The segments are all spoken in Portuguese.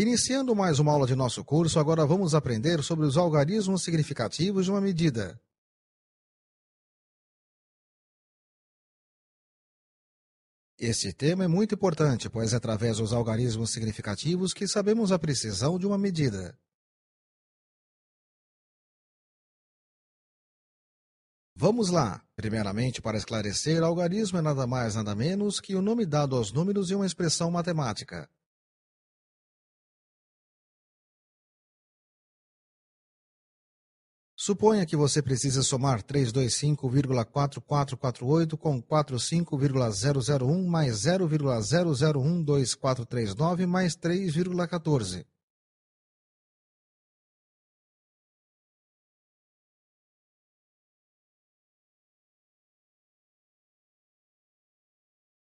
Iniciando mais uma aula de nosso curso, agora vamos aprender sobre os algarismos significativos de uma medida. Este tema é muito importante, pois é através dos algarismos significativos que sabemos a precisão de uma medida. Vamos lá! Primeiramente, para esclarecer, algarismo é nada mais nada menos que o nome dado aos números e uma expressão matemática. Suponha que você precisa somar 325,4448 com 45,001 mais 0,0012439 mais 3,14.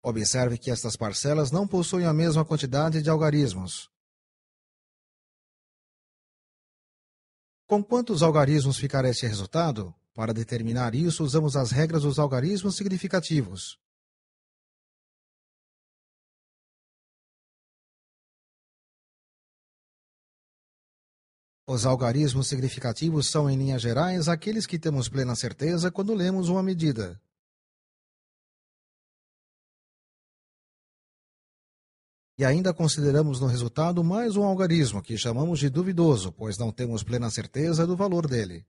Observe que estas parcelas não possuem a mesma quantidade de algarismos. Com quantos algarismos ficará este resultado? Para determinar isso, usamos as regras dos algarismos significativos. Os algarismos significativos são, em linhas gerais, aqueles que temos plena certeza quando lemos uma medida. e ainda consideramos no resultado mais um algarismo que chamamos de duvidoso, pois não temos plena certeza do valor dele.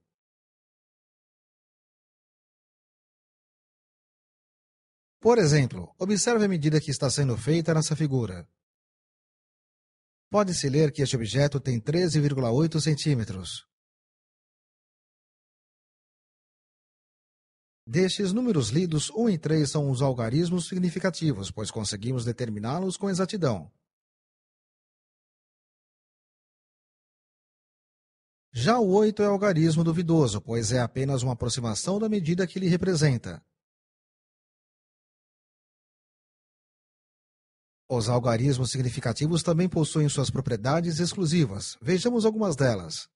Por exemplo, observe a medida que está sendo feita nessa figura. Pode-se ler que este objeto tem 13,8 centímetros. Destes números lidos, um em três são os algarismos significativos, pois conseguimos determiná-los com exatidão. Já o 8 é algarismo duvidoso, pois é apenas uma aproximação da medida que ele representa. Os algarismos significativos também possuem suas propriedades exclusivas. Vejamos algumas delas.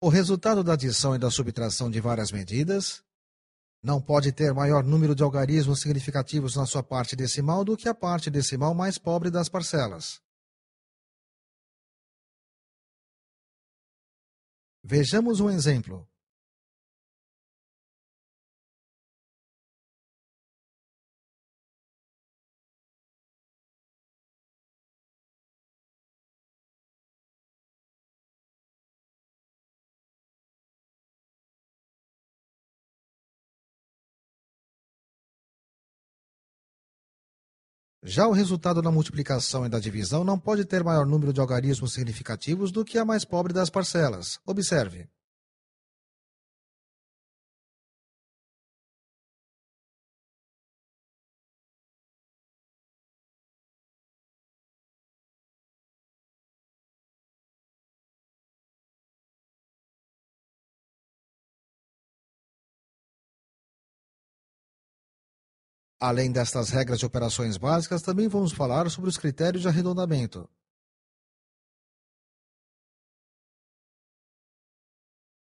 O resultado da adição e da subtração de várias medidas não pode ter maior número de algarismos significativos na sua parte decimal do que a parte decimal mais pobre das parcelas. Vejamos um exemplo. Já o resultado da multiplicação e da divisão não pode ter maior número de algarismos significativos do que a mais pobre das parcelas. Observe. Além destas regras de operações básicas, também vamos falar sobre os critérios de arredondamento.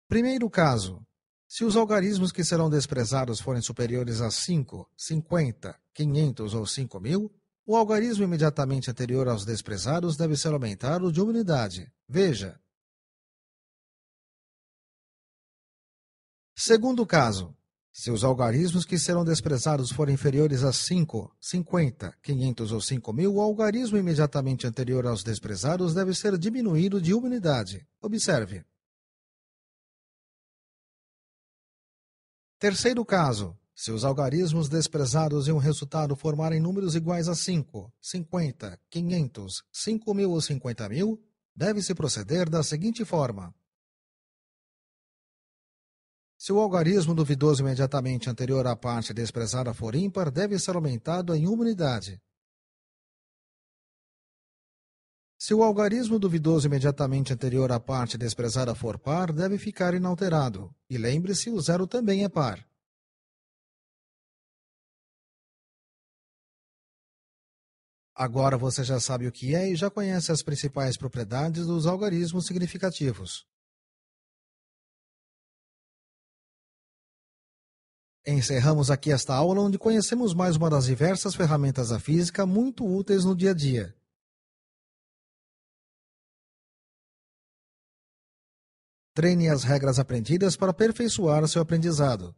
Primeiro caso: se os algarismos que serão desprezados forem superiores a 5, 50, 500 ou 5.000, mil, o algarismo imediatamente anterior aos desprezados deve ser aumentado de uma unidade. Veja. Segundo caso: seus algarismos que serão desprezados forem inferiores a 5, 50, 500 ou 5 mil, o algarismo imediatamente anterior aos desprezados deve ser diminuído de uma unidade. Observe. Terceiro caso. Se os algarismos desprezados e um resultado formarem números iguais a 5, 50, 500, 5 mil ou 50 mil, deve-se proceder da seguinte forma. Se o algarismo duvidoso imediatamente anterior à parte desprezada for ímpar, deve ser aumentado em uma unidade. Se o algarismo duvidoso imediatamente anterior à parte desprezada for par, deve ficar inalterado. E lembre-se, o zero também é par. Agora você já sabe o que é e já conhece as principais propriedades dos algarismos significativos. Encerramos aqui esta aula onde conhecemos mais uma das diversas ferramentas da física muito úteis no dia a dia. Treine as regras aprendidas para aperfeiçoar seu aprendizado.